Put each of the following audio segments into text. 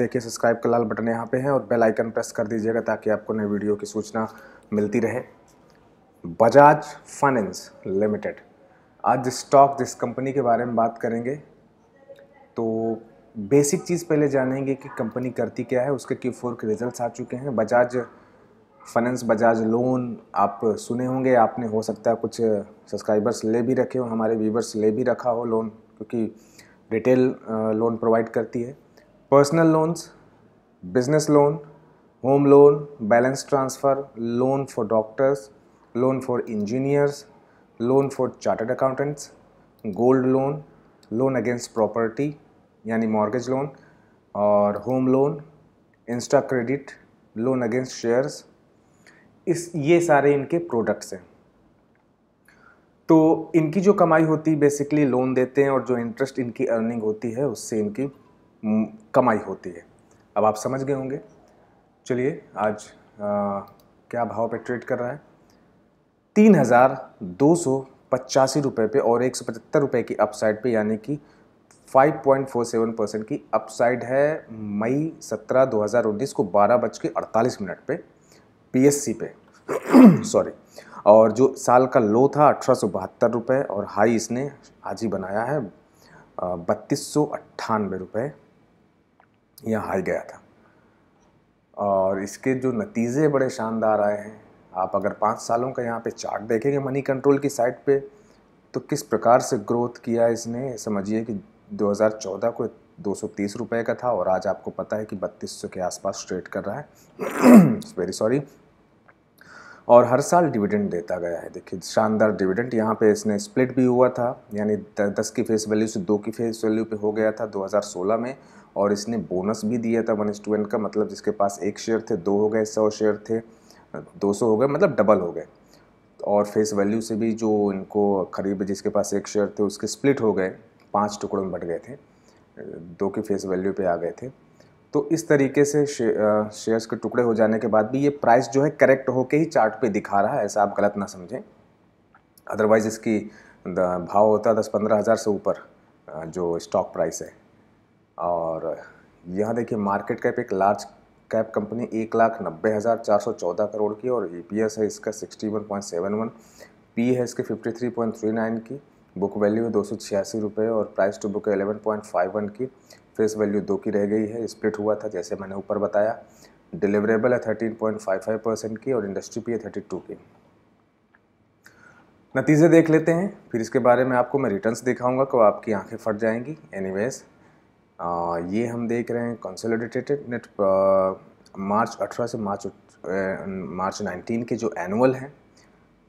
देखिए सब्सक्राइब का लाल बटन यहाँ पे है और बेल आइकन प्रेस कर दीजिएगा ताकि आपको नई वीडियो की सूचना मिलती रहे बजाज फाइनेंस लिमिटेड आज जिस स्टॉक जिस कंपनी के बारे में बात करेंगे तो बेसिक चीज़ पहले जानेंगे कि कंपनी करती क्या है उसके क्यू फोर के रिजल्ट आ चुके हैं बजाज फाइनेंस बजाज लोन आप सुने होंगे आपने हो सकता है कुछ सब्सक्राइबर्स ले भी रखे हो हमारे व्यूवर्स ले भी रखा हो लोन क्योंकि रिटेल लोन प्रोवाइड करती है personal loans business loan home loan balance transfer loan for doctors loan for engineers loan for chartered accountants gold loan loan against property यानी मॉर्गेज लोन और home loan insta credit loan against shares इस ये सारे इनके products हैं तो इनकी जो कमाई होती है बेसिकली लोन देते हैं और जो इंटरेस्ट इनकी अर्निंग होती है उससे इनकी कमाई होती है अब आप समझ गए होंगे चलिए आज आ, क्या भाव पे ट्रेड कर रहा है तीन हज़ार दो सौ पचासी रुपये पे और एक सौ पचहत्तर रुपये की अपसाइड पे यानी कि 5.47 परसेंट की अपसाइड है मई 17 2019 को बारह बज के अड़तालीस मिनट पे पीएससी पे सॉरी और जो साल का लो था अठारह रुपए और हाई इसने आज ही बनाया है बत्तीस सौ रुपये यहाँ हार गया था और इसके जो नतीजे बड़े शानदार आए हैं आप अगर पाँच सालों का यहाँ पे चार्ट देखेंगे मनी कंट्रोल की साइट पे तो किस प्रकार से ग्रोथ किया इसने समझिए कि 2014 को 230 रुपए का था और आज आपको पता है कि बत्तीस के आसपास ट्रेड कर रहा है वेरी सॉरी और हर साल डिविडेंड देता गया है देखिए शानदार डिविडेंड यहाँ पे इसने स्प्लिट भी हुआ था यानी दस की फेस वैल्यू से दो की फेस वैल्यू पे हो गया था 2016 में और इसने बोनस भी दिया था वन स्टूडेंट का मतलब जिसके पास एक शेयर थे दो हो गए सौ शेयर थे दो सौ हो गए मतलब डबल हो गए और फेस वैल्यू से भी जो इनको खरीब जिसके पास एक शेयर थे उसके स्प्लिट हो गए पाँच टुकड़ों में बट गए थे दो की फेस वैल्यू पर आ गए थे तो इस तरीके से शेयर्स के टुकड़े हो जाने के बाद भी ये प्राइस जो है करेक्ट होके ही चार्ट पे दिखा रहा है ऐसा आप गलत ना समझें अदरवाइज़ इसकी भाव होता दस पंद्रह हज़ार से ऊपर जो स्टॉक प्राइस है और यहाँ देखिए मार्केट कैप एक लार्ज कैप कंपनी एक लाख नब्बे हज़ार चार सौ चौदह करोड़ की और ई e है इसका sixty one point seven one P है इसके fifty three point three nine की बुक वैल्यू है दो सौ छियासी रुपये और प्राइस टू बुक है एलेवन पॉइंट फाइव वन की फेस वैल्यू दो की रह गई है स्प्लिट हुआ था जैसे मैंने ऊपर बताया डिलीवरेबल है thirteen point five five percent की और इंडस्ट्री पी है थर्टी टू की नतीजे देख लेते हैं फिर इसके बारे में आपको मैं रिटर्न्स दिखाऊंगा तो आपकी आंखें फट जाएंगी एनीवेज ये हम देख रहे हैं कंसोलिडेटेड नेट मार्च अठारह से मार्च मार्च नाइनटीन के जो एनुअल हैं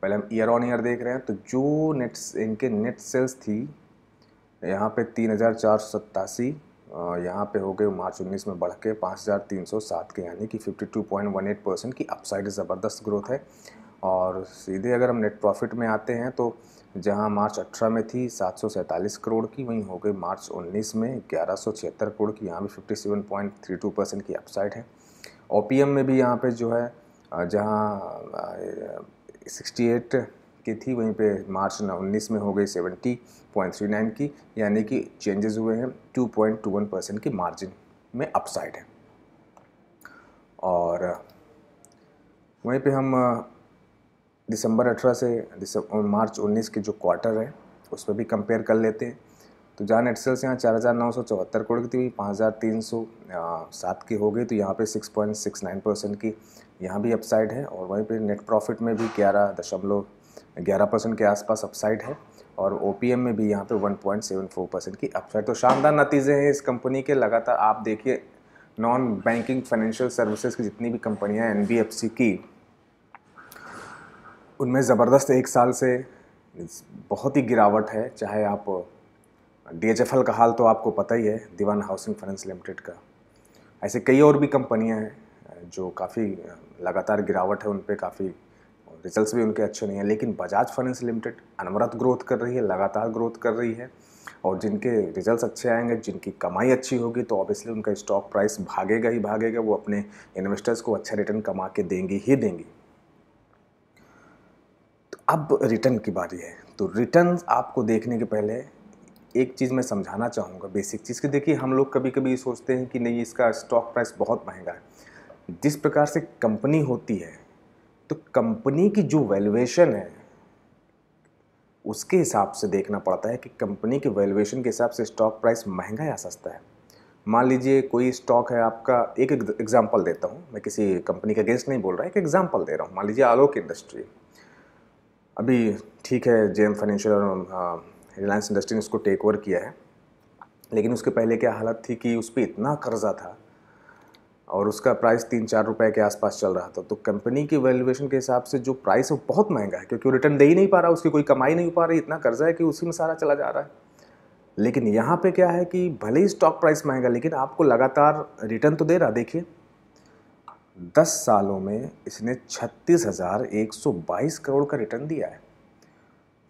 पहले हम ईयर ऑन ईयर देख रहे हैं तो जो नेट्स इनके नेट सेल्स थी यहाँ पे तीन हज़ार चार सौ सत्तासी यहाँ पे हो गए मार्च 19 में बढ़ के पाँच हज़ार तीन सौ सात के यानी कि 52.18 परसेंट की अपसाइड ज़बरदस्त ग्रोथ है और सीधे अगर हम नेट प्रॉफिट में आते हैं तो जहाँ मार्च 18 में थी सात करोड़ की वहीं हो गई मार्च 19 में ग्यारह करोड़ की यहाँ भी 57.32 परसेंट की अपसाइड है ओ में भी यहाँ पे जो है जहाँ 68 की थी वहीं पे मार्च उन्नीस में हो गई सेवेंटी पॉइंट थ्री नाइन की यानी कि चेंजेस हुए हैं two point two one percent की मार्जिन में अपसाइड है और वहीं पे हम दिसंबर 18 से दिसंबर मार्च 19 के जो क्वार्टर है उस पर भी कंपेयर कर लेते हैं तो जहाँ नेट सेल्स यहाँ चार हज़ार नौ सौ चौहत्तर करोड़ की थी पाँच हज़ार तीन सौ सात की हो गई तो यहाँ पे six point six nine percent की यहाँ भी अपसाइड है और वहीं पे नेट प्रॉफिट में भी ग्यारह दशमलव ग्यारह परसेंट के आसपास अपसाइड है और ओ में भी यहाँ पे 1.74 परसेंट की अपसाइड तो शानदार नतीजे हैं इस कंपनी के लगातार आप देखिए नॉन बैंकिंग फाइनेंशियल सर्विसेज की जितनी भी कंपनियाँ एन की उनमें ज़बरदस्त एक साल से बहुत ही गिरावट है चाहे आप डी का हाल तो आपको पता ही है दीवान हाउसिंग फाइनेंस लिमिटेड का ऐसे कई और भी कंपनियां हैं जो काफ़ी लगातार गिरावट है उन पर काफ़ी रिजल्ट्स भी उनके अच्छे नहीं हैं लेकिन बजाज फाइनेंस लिमिटेड अनवरत ग्रोथ कर रही है लगातार ग्रोथ कर रही है और जिनके रिजल्ट्स अच्छे आएंगे जिनकी कमाई अच्छी होगी तो ऑब्वियसली उनका स्टॉक प्राइस भागेगा ही भागेगा वो अपने इन्वेस्टर्स को अच्छा रिटर्न कमा के देंगी ही देंगी तो अब रिटर्न की बारी है तो रिटर्न आपको देखने के पहले एक चीज़ मैं समझाना चाहूँगा बेसिक चीज़ कि देखिए हम लोग कभी कभी सोचते हैं कि नहीं इसका स्टॉक प्राइस बहुत महंगा है जिस प्रकार से कंपनी होती है तो कंपनी की जो वैल्यूएशन है उसके हिसाब से देखना पड़ता है कि कंपनी के वैल्यूएशन के हिसाब से स्टॉक प्राइस महंगा या सस्ता है मान लीजिए कोई स्टॉक है आपका एक एग्जाम्पल देता हूँ मैं किसी कंपनी के अगेंस्ट नहीं बोल रहा एक एग्जाम्पल दे रहा हूँ मान लीजिए आलोक इंडस्ट्री अभी ठीक है जे एम फाइनेंशियल और रिलायंस इंडस्ट्री ने उसको टेक ओवर किया है लेकिन उसके पहले क्या हालत थी कि उस पर इतना कर्जा था और उसका प्राइस तीन चार रुपए के आसपास चल रहा था तो कंपनी की वैल्यूएशन के हिसाब से जो प्राइस है वो बहुत महंगा है क्योंकि वो रिटर्न दे ही नहीं पा रहा उसकी कोई कमाई नहीं पा रही इतना कर्जा है कि उसी में सारा चला जा रहा है लेकिन यहाँ पे क्या है कि भले ही स्टॉक प्राइस महंगा लेकिन आपको लगातार रिटर्न तो दे रहा देखिए दस सालों में इसने छत्तीस हज़ार एक सौ बाईस करोड़ का रिटर्न दिया है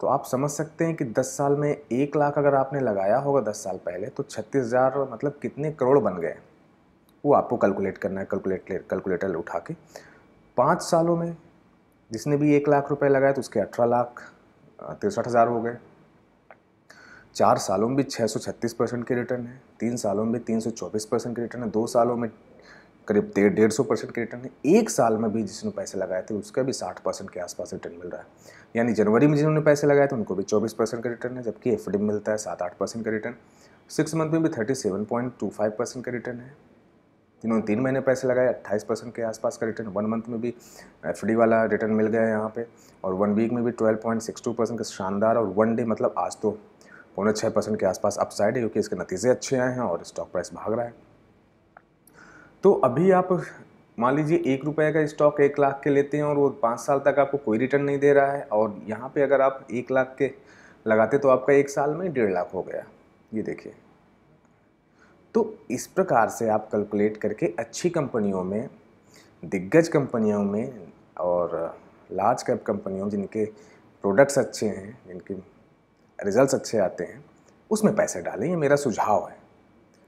तो आप समझ सकते हैं कि दस साल में एक लाख अगर आपने लगाया होगा दस साल पहले तो छत्तीस हज़ार मतलब कितने करोड़ बन गए वो आपको कैलकुलेट करना है कैलकुलेट कैलकुलेटर उठा के पाँच सालों में जिसने भी एक लाख रुपए लगाए तो उसके अठारह लाख तिरसठ हज़ार हो गए चार सालों में भी छः सौ छत्तीस परसेंट के रिटर्न है तीन सालों में भी तीन सौ चौबीस परसेंट के रिटर्न है दो सालों में करीब डेढ़ डेढ़ सौ परसेंट के रिटर्न है एक साल में भी जिसने पैसे लगाए थे उसका भी साठ परसेंट के आसपास रिटर्न मिल रहा है यानी जनवरी में जिन्होंने पैसे लगाए थे उनको भी चौबीस परसेंट का रिटर्न है जबकि एफ मिलता है सात आठ परसेंट का रिटर्न सिक्स मंथ में भी thirty seven point two five percent का रिटर्न है जिन्होंने तीन महीने पैसे लगाए अट्ठाईस परसेंट के आसपास का रिटर्न वन मंथ में भी एफ वाला रिटर्न मिल गया है यहाँ पे और वन वीक में भी twelve point six two percent का शानदार और वन डे मतलब आज तो पौने छः परसेंट के आसपास अपसाइड है क्योंकि इसके नतीजे अच्छे आए हैं और स्टॉक प्राइस भाग रहा है तो अभी आप मान लीजिए एक रुपये का स्टॉक एक लाख के लेते हैं और वो पाँच साल तक आपको कोई रिटर्न नहीं दे रहा है और यहाँ पर अगर आप एक लाख के लगाते तो आपका एक साल में डेढ़ लाख हो गया ये देखिए तो इस प्रकार से आप कैलकुलेट करके अच्छी कंपनियों में दिग्गज कंपनियों में और लार्ज कैप कंपनियों जिनके प्रोडक्ट्स अच्छे हैं जिनके रिजल्ट्स अच्छे आते हैं उसमें पैसे डालें ये मेरा सुझाव है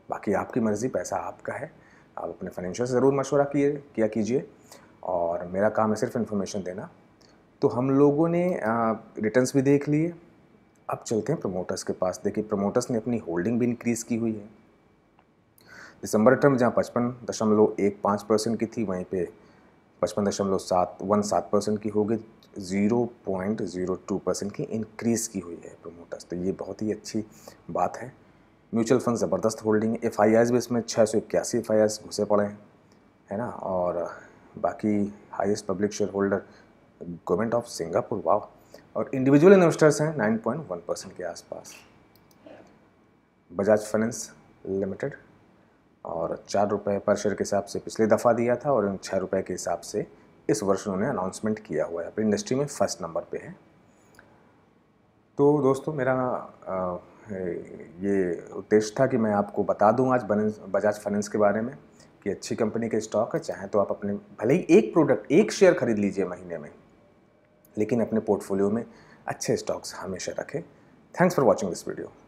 बाकी आपकी मर्ज़ी पैसा आपका है आप अपने फाइनेंशियल से ज़रूर मशवरा किए किया कीजिए और मेरा काम है सिर्फ इन्फॉर्मेशन देना तो हम लोगों ने रिटर्न्स भी देख लिए अब चलते हैं प्रमोटर्स के पास देखिए प्रमोटर्स ने अपनी होल्डिंग भी इंक्रीज़ की हुई है दिसंबर टर्म जहाँ पचपन दशमलव एक पाँच परसेंट की थी वहीं पे पचपन दशमलव सात वन सात परसेंट की हो गई zero point zero two percent की इंक्रीज़ की हुई है प्रोमोटर्स तो ये बहुत ही अच्छी बात है म्यूचुअल फंड ज़बरदस्त होल्डिंग एफ़ आई एफ भी इसमें छः सौ इक्यासी एफ आई घुसे पड़े हैं है ना और बाकी highest public share holder government of Singapore wow और इंडिविजुअल इन्वेस्टर्स हैं नाइन पॉइंट वन परसेंट के आसपास बजाज फाइनेंस लिमिटेड और चार रुपये पर शेयर के हिसाब से पिछली दफ़ा दिया था और छः रुपये के हिसाब से इस वर्ष उन्होंने अनाउंसमेंट किया हुआ है अपनी इंडस्ट्री में फर्स्ट नंबर पे है तो दोस्तों मेरा ये उद्देश्य था कि मैं आपको बता दूं आज बजाज फाइनेंस के बारे में कि अच्छी कंपनी के स्टॉक है चाहे तो आप अपने भले ही एक प्रोडक्ट एक शेयर खरीद लीजिए महीने में लेकिन अपने पोर्टफोलियो में अच्छे स्टॉक्स हमेशा रखें thanks for watching this video